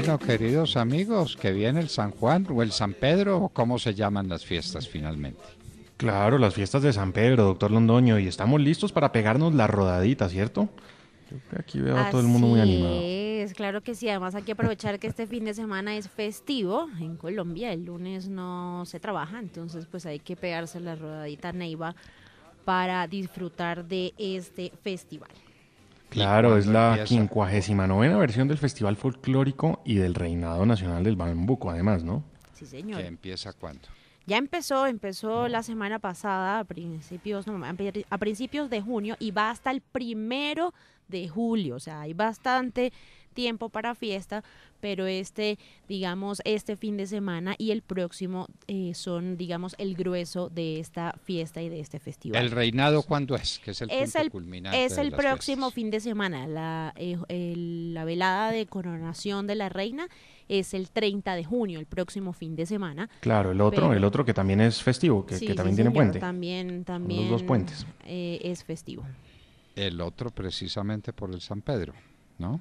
Bueno, queridos amigos, que viene el San Juan o el San Pedro, o cómo se llaman las fiestas finalmente. Claro, las fiestas de San Pedro, doctor Londoño, y estamos listos para pegarnos la rodadita, ¿cierto? aquí veo a todo el mundo muy animado. Es, claro que sí. Además, hay que aprovechar que este fin de semana es festivo en Colombia. El lunes no se trabaja, entonces, pues hay que pegarse la rodadita Neiva para disfrutar de este festival. Claro, es la quincuagésima novena versión del Festival Folclórico y del Reinado Nacional del Bambuco, además, ¿no? Sí, señor. empieza cuándo? Ya empezó, empezó la semana pasada, a principios, a principios de junio y va hasta el primero de julio, o sea, hay bastante tiempo para fiesta, pero este, digamos, este fin de semana y el próximo eh, son, digamos, el grueso de esta fiesta y de este festival. ¿El reinado cuándo es? Que es el, Es el próximo fin de semana. Eh, la, velada de coronación de la reina es el 30 de junio, el próximo fin de semana. Claro, el otro, el otro que también es festivo, que, también tiene puente. También, también. Los dos puentes. Eh, es festivo. El otro precisamente por el San Pedro, ¿no?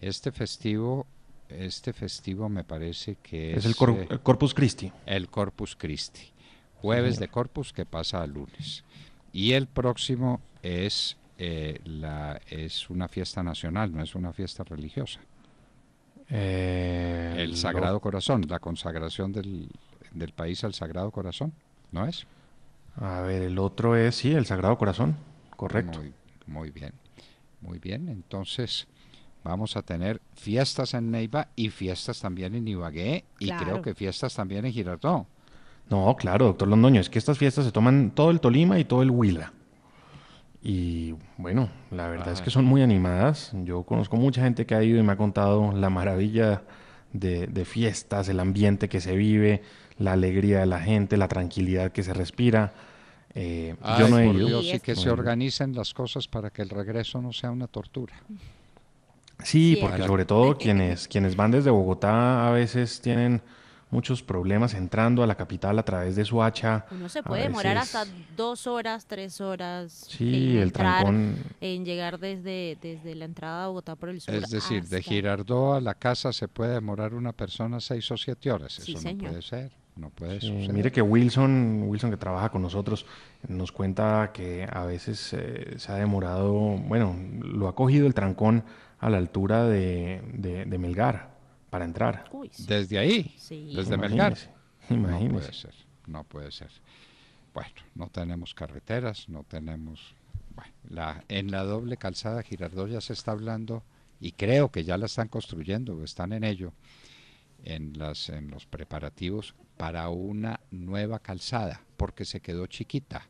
Este festivo, este festivo me parece que es... es el, eh, Corpus Christi. El Corpus Christi. Jueves de Corpus que pasa a lunes. Y el próximo es, eh, la, es una fiesta nacional, no es una fiesta religiosa. Eh, el Sagrado Corazón, la consagración del, país al Sagrado Corazón, ¿no es? A ver, el otro es, sí, el Sagrado Corazón, correcto. muy bien, muy bien. Entonces, vamos a tener fiestas en Neiva y fiestas también en Ibagué y creo que fiestas también en Girardot. No, claro, doctor Londoño, es que estas fiestas se toman todo el Tolima y todo el Huila. Y bueno, la verdad es que ah. son muy animadas. Yo conozco mucha gente que ha ido y me ha contado la maravilla de, fiestas, el ambiente que se vive, la alegría de la gente, la tranquilidad que se respira. Eh, yo no he ido. Dios, y que se organicen las cosas para que el regreso no sea una tortura. Sí, porque sobre todo quienes, quienes van desde Bogotá a veces tienen muchos problemas entrando a la capital a través de hacha. No se puede demorar hasta dos horas, tres horas. Sí, en el En llegar desde, la entrada a Bogotá por el sur. Es decir, de Girardot a la casa se puede demorar una persona seis o siete horas. Eso no puede ser. No puede ser. mire que Wilson, Wilson que trabaja con nosotros, nos cuenta que a veces eh, se ha demorado, bueno, lo ha cogido el trancón a la altura de, Melgar para entrar. Desde ahí, desde Melgar. No puede ser, no puede ser. Bueno, no tenemos carreteras, no tenemos... Bueno, la, en la doble calzada Girardot ya se está hablando y creo que ya la están construyendo, están en ello, en, las, en los preparativos para una nueva calzada, porque se quedó chiquita.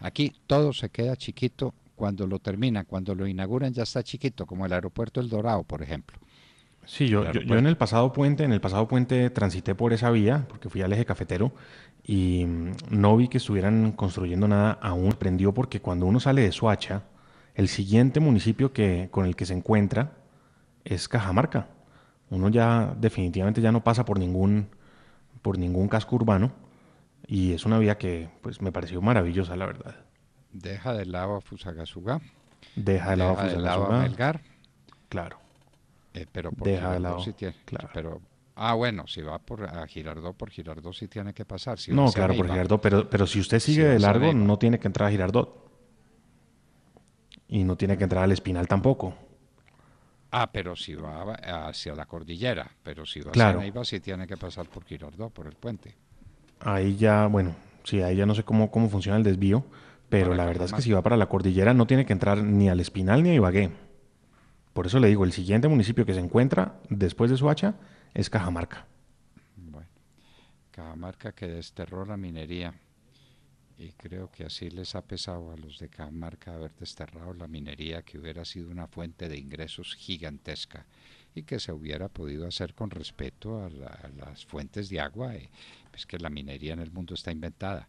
Aquí todo se queda chiquito cuando lo terminan, cuando lo inauguran, ya está chiquito, como el aeropuerto El Dorado, por ejemplo. Sí, yo, pues. en el pasado puente, en el pasado puente transité por esa vía, porque fui al eje cafetero, y mm, no vi que estuvieran construyendo nada aún. Prendió porque cuando uno sale de Suacha, el siguiente municipio que, con el que se encuentra es Cajamarca. Uno ya definitivamente ya no pasa por ningún, por ningún casco urbano, y es una vía que pues, me pareció maravillosa, la verdad. Deja de lado a Fusagasugá. Deja de lado a Melgar. Claro. Eh, pero por deja de lado. tiene, claro. pero, ah, bueno, si va por, a Girardot, por Girardot sí tiene que pasar. no, claro, por Girardot, pero, pero si usted sigue de largo, no tiene que entrar a Girardot. Y no tiene que entrar al Espinal tampoco. Ah, pero si va hacia la cordillera, pero si va claro. hacia Neiva sí tiene que pasar por Girardot, por el puente. Ahí ya, bueno, sí, ahí ya no sé cómo, cómo funciona el desvío, pero la verdad es que si va para la cordillera no tiene que entrar ni al Espinal ni a Ibagué. Por eso le digo, el siguiente municipio que se encuentra después de Suacha es Cajamarca. Bueno, Cajamarca que desterró la minería. Y creo que así les ha pesado a los de Cajamarca haber desterrado la minería que hubiera sido una fuente de ingresos gigantesca y que se hubiera podido hacer con respeto a, las fuentes de agua. es pues, que la minería en el mundo está inventada.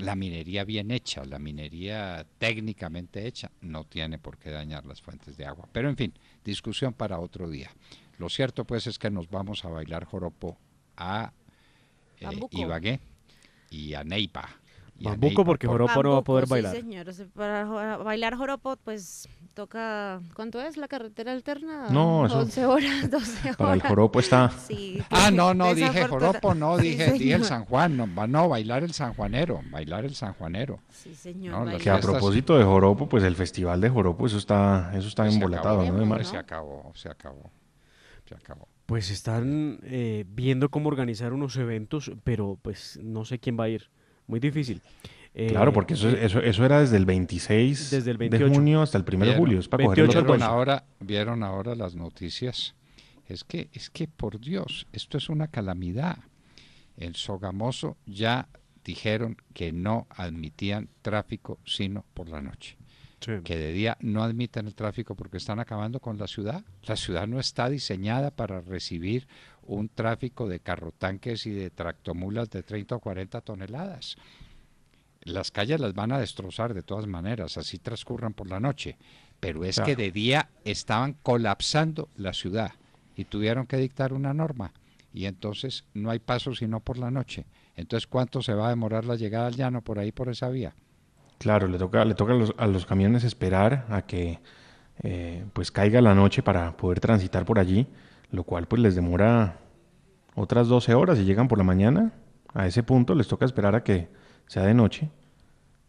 La minería bien hecha, la minería técnicamente hecha, no tiene por qué dañar las fuentes de agua. Pero en fin, discusión para otro día. Lo cierto pues es que nos vamos a bailar joropo a eh, Ibagué y a Neipa. Bambuco porque joropo no va a poder sí, Para bailar joropo pues toca, ¿cuánto es la carretera alterna? No, 11 horas, 12 horas. Para el joropo está... ah, pues, no, no, dije joropo, no, dije, el San Juan, no, no, bailar el sanjuanero, bailar el sanjuanero. Sí, señor. No, que a propósito de joropo, pues el festival de joropo, eso está, eso está pues embolatado, ¿no? Pues se acabó, se acabó, se acabó. Pues están eh, viendo cómo organizar unos eventos, pero pues no sé quién va a ir. Muy difícil claro, eh, porque eso, eh, eso, eso, era desde el 26 desde el de junio hasta el 1 de julio. Es para 28 vieron ahora, vieron ahora las noticias. Es que, es que, por Dios, esto es una calamidad. En Sogamoso ya dijeron que no admitían tráfico sino por la noche. Que de día no admiten el tráfico porque están acabando con la ciudad. La ciudad no está diseñada para recibir un tráfico de carrotanques y de tractomulas de 30 o 40 toneladas las calles las van a destrozar de todas maneras, así transcurran por la noche. Pero es que de día estaban colapsando la ciudad y tuvieron que dictar una norma. Y entonces no hay paso sino por la noche. Entonces, ¿cuánto se va a demorar la llegada al llano por ahí, por esa vía? Claro, le toca, le toca a, los, camiones esperar a que eh, pues caiga la noche para poder transitar por allí, lo cual pues les demora otras 12 horas y llegan por la mañana. A ese punto les toca esperar a que sea de noche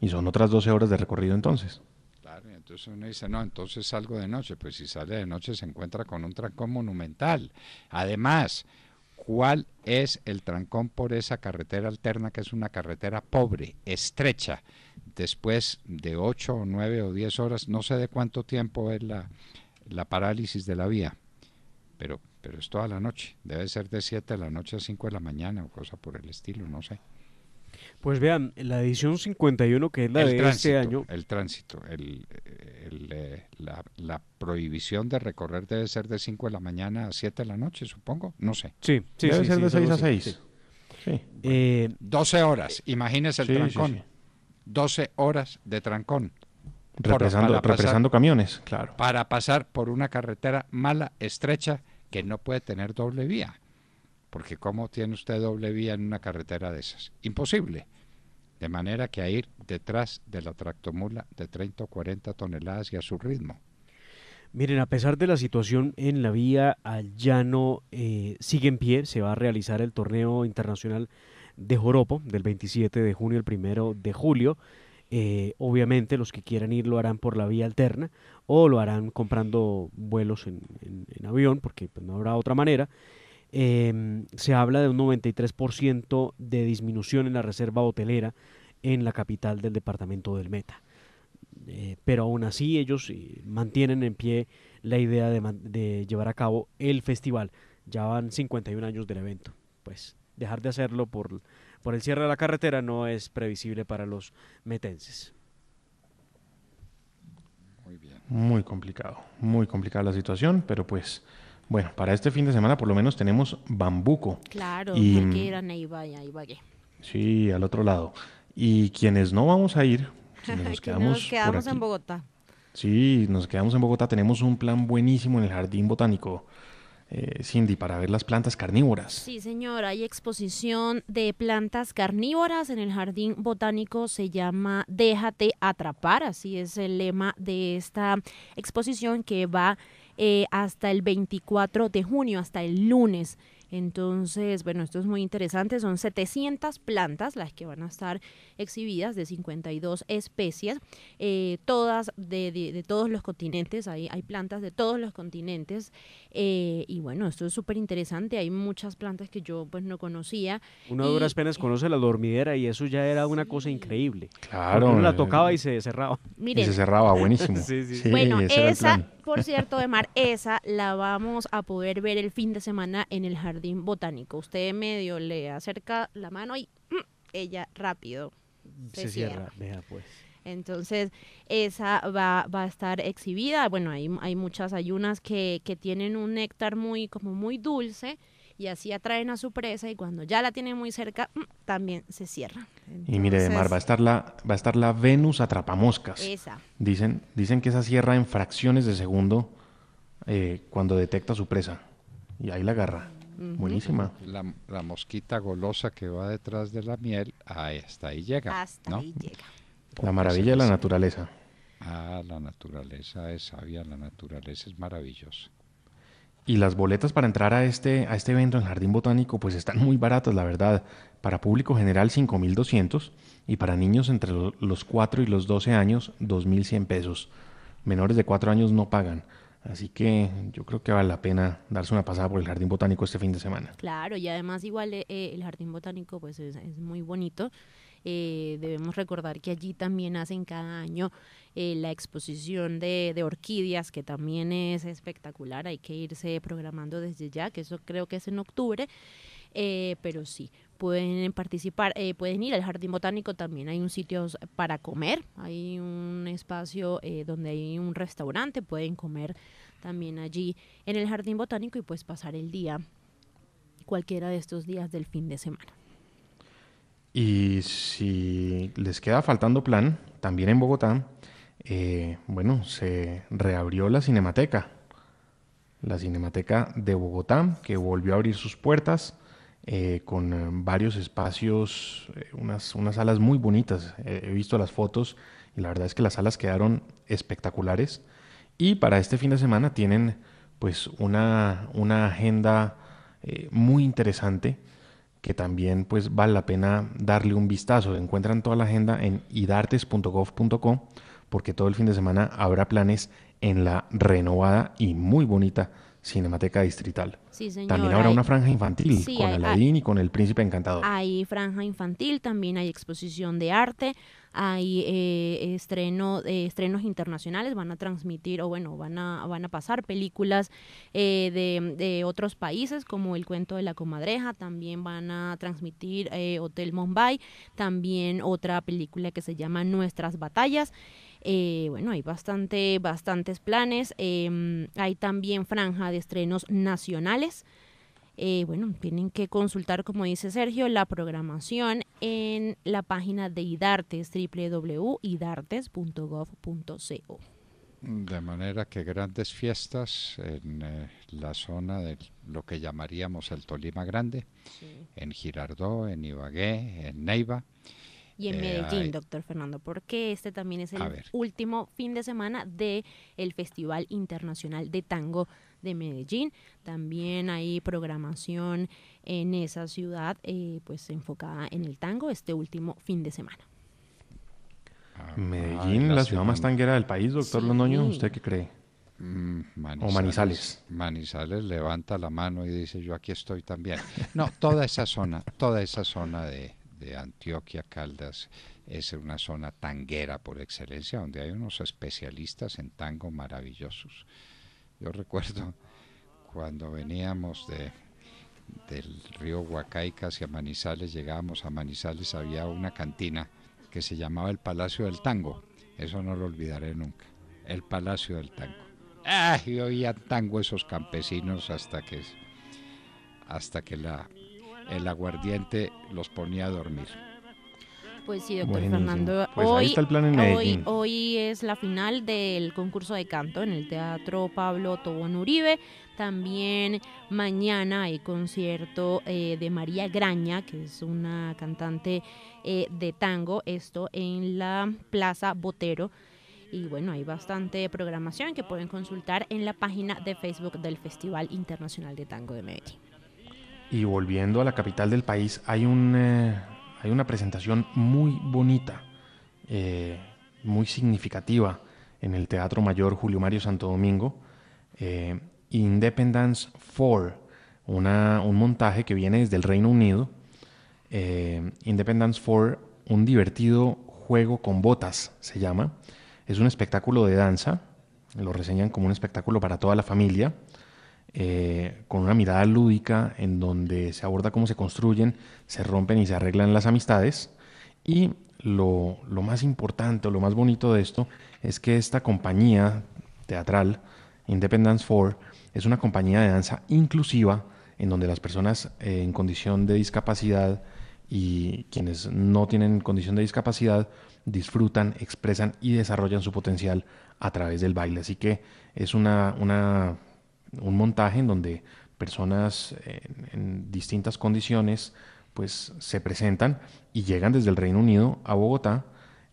y son otras 12 horas de recorrido entonces. Claro, entonces uno dice, no, entonces salgo de noche. Pues si sale de noche se encuentra con un trancón monumental. Además, ¿cuál es el trancón por esa carretera alterna que es una carretera pobre, estrecha? Después de 8 o 9 o 10 horas, no sé de cuánto tiempo es la, parálisis de la vía, pero, pero es toda la noche. Debe ser de 7 de la noche a 5 de la mañana o cosa por el estilo, no sé. Pues vean, la edición 51, que es la de este año. El tránsito, el, el, eh, la, prohibición de recorrer debe ser de 5 de la mañana a 7 de la noche, supongo. No sé. Sí, debe ser de 6 a 6. 12 eh, horas, imagínese el trancón. 12 horas de trancón. Represando, represando camiones, claro. Para pasar por una carretera mala, estrecha, que no puede tener doble vía porque ¿cómo tiene usted doble vía en una carretera de esas? Imposible. De manera que a ir detrás de la tractomula de 30 o 40 toneladas y a su ritmo. Miren, a pesar de la situación en la vía al llano, eh, sigue en pie, se va a realizar el torneo internacional de Joropo del 27 de junio al 1 de julio. Eh, obviamente los que quieran ir lo harán por la vía alterna o lo harán comprando vuelos en, avión porque pues, no habrá otra manera. Em, se habla de un 93% de disminución en la reserva hotelera en la capital del departamento del Meta. Eh, pero aún así ellos eh, mantienen en pie la idea de, llevar a cabo el festival. Ya van 51 años del evento. Pues dejar de hacerlo por, por el cierre de la carretera no es previsible para los metenses. Muy bien. Muy complicado, muy complicada la situación, pero pues bueno, para este fin de semana por lo menos tenemos Bambuco. Claro, y, hay que mm, Sí, al otro lado. Y quienes no vamos a ir, nos quedamos, nos quedamos en Bogotá. Sí, nos quedamos en Bogotá. Tenemos un plan buenísimo en el Jardín Botánico. Eh, Cindy, para ver las plantas carnívoras. Sí, señor, hay exposición de plantas carnívoras en el Jardín Botánico, se llama Déjate atrapar, así es el lema de esta exposición que va eh, hasta el 24 de junio, hasta el lunes. Entonces, bueno, esto es muy interesante. Son 700 plantas las que van a estar exhibidas de 52 especies, eh, todas de, todos los continentes. Hay, hay plantas de todos los continentes. Eh, y bueno, esto es súper interesante. Hay muchas plantas que yo pues no conocía. Uno de duras penas conoce la dormidera y eso ya era una cosa increíble. Claro. Uno la tocaba y se cerraba. y se cerraba, buenísimo. sí. bueno, esa por cierto, Emar, esa la vamos a poder ver el fin de semana en el Jardín Botánico. Usted medio le acerca la mano y mm, ella rápido se, cierra. Pues. Entonces, esa va, va, a estar exhibida. Bueno, hay, hay muchas ayunas que, que tienen un néctar muy, como muy dulce y así atraen a su presa y cuando ya la tienen muy cerca mm, también se cierran. Y mire, Mar, va a estar la, va a estar la Venus atrapamoscas. Esa. Dicen, dicen que esa cierra en fracciones de segundo eh, cuando detecta su presa y ahí la agarra. Buenísima. La, mosquita golosa que va detrás de la miel, ahí, hasta ahí llega. Hasta ahí llega. La maravilla de la naturaleza. Ah, la naturaleza es sabia, la naturaleza es maravillosa. Y las boletas para entrar a este, a este evento en Jardín Botánico pues están muy baratas, la verdad. Para público general 5.200 y para niños entre los 4 y los 12 años 2.100 pesos. Menores de 4 años no pagan. Así que yo creo que vale la pena darse una pasada por el Jardín Botánico este fin de semana. Claro, y además igual eh, eh, el Jardín Botánico pues es muy bonito eh, debemos recordar que allí también hacen cada año eh, la exposición de, orquídeas, que también es espectacular, hay que irse programando desde ya, que eso creo que es en octubre, eh, pero sí, pueden participar, pueden ir al jardín botánico, también hay un sitio para comer, hay un espacio donde hay un restaurante, pueden comer también allí en el jardín botánico y pues pasar el día, cualquiera de estos días del fin de semana. Y si les queda faltando plan, también en Bogotá, eh, bueno, se reabrió la Cinemateca. La Cinemateca de Bogotá, que volvió a abrir sus puertas eh, con eh, varios espacios, unas, unas, salas muy bonitas. he visto las fotos y la verdad es que las salas quedaron espectaculares. Y para este fin de semana tienen pues una agenda muy interesante que también pues vale la pena darle un vistazo. Encuentran toda la agenda en idartes.gov.co porque todo el fin de semana habrá planes en la renovada y muy bonita Cinemateca Distrital. También habrá una franja infantil con Aladín y con El Príncipe Encantador. Hay franja infantil, también hay exposición de arte, hay eh, estreno, eh, estrenos internacionales, van a transmitir o bueno, van a, van a pasar películas eh, de, otros países como El Cuento de la Comadreja, también van a transmitir Hotel Mumbai, también otra película que se llama Nuestras Batallas. bueno, hay bastante, bastantes planes. Em, hay también franja de estrenos nacionales. Eh, bueno, tienen que consultar, como dice Sergio, la programación en la página de IDARTES, www.idartes.gov.co. De manera que grandes fiestas en eh, la zona de lo que llamaríamos el Tolima Grande, en Girardó, en Ibagué, en Neiva. Y en eh, Medellín, doctor Fernando, porque este también es el último fin de semana del el Festival Internacional de Tango de Medellín. También hay programación en esa ciudad, eh, pues enfocada en el tango este último fin de semana. Ah, Medellín, la, ciudad, más tanguera del país, doctor Londoño, ¿usted qué cree? Mm, Manizales, o Manizales. Manizales levanta la mano y dice, yo aquí estoy también. No, toda esa zona, toda esa zona de, de Antioquia, Caldas, es una zona tanguera por excelencia, donde hay unos especialistas en tango maravillosos. Yo recuerdo cuando veníamos del río Huacaica hacia Manizales, llegábamos a Manizales, había una cantina que se llamaba el Palacio del Tango. Eso no lo olvidaré nunca. El Palacio del Tango. ¡Ah! Y oía tango esos campesinos hasta que, hasta que el aguardiente los ponía a dormir. Pues sí, doctor Fernando. Pues hoy, hoy, es la final del concurso de canto en el Teatro Pablo Tobón Uribe. También mañana hay concierto eh, de María Graña, que es una cantante eh, de tango, esto en la Plaza Botero. Y bueno, hay bastante programación que pueden consultar en la página de Facebook del Festival Internacional de Tango de Medellín. Y volviendo a la capital del país, hay un... Eh, hay una presentación muy bonita, eh, muy significativa en el Teatro Mayor Julio Mario Santo Domingo, eh, Independence 4, un montaje que viene desde el Reino Unido. Eh, Independence 4, un divertido juego con botas, se llama. Es un espectáculo de danza, lo reseñan como un espectáculo para toda la familia. Eh, con una mirada lúdica en donde se aborda cómo se construyen, se rompen y se arreglan las amistades. Y lo, más importante o lo más bonito de esto es que esta compañía teatral, Independence 4, es una compañía de danza inclusiva en donde las personas eh, en condición de discapacidad y quienes no tienen condición de discapacidad disfrutan, expresan y desarrollan su potencial a través del baile. Así que es una, una un montaje en donde personas eh, en, distintas condiciones pues se presentan y llegan desde el Reino Unido a Bogotá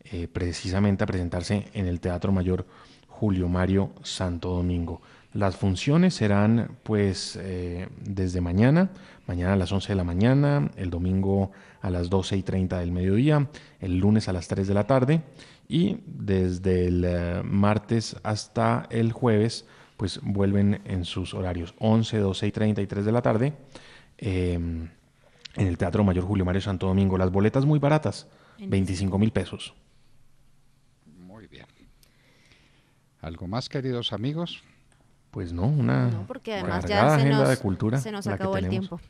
eh, precisamente a presentarse en el Teatro Mayor Julio Mario Santo Domingo. Las funciones serán pues eh, desde mañana, mañana a las 11 de la mañana, el domingo a las 12 y 30 del mediodía, el lunes a las 3 de la tarde y desde el martes hasta el jueves pues vuelven en sus horarios 11, 12 y 33 de la tarde. Em, en el Teatro Mayor Julio Mario Santo Domingo, las boletas muy baratas, 25 mil pesos. Muy bien. ¿Algo más, queridos amigos? Pues no, una porque además ya se agenda de cultura. Se nos acabó el tiempo.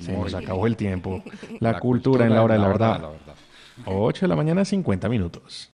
Se nos acabó el tiempo. La, cultura, en la hora de la, la verdad. 8 de la mañana, 50 minutos.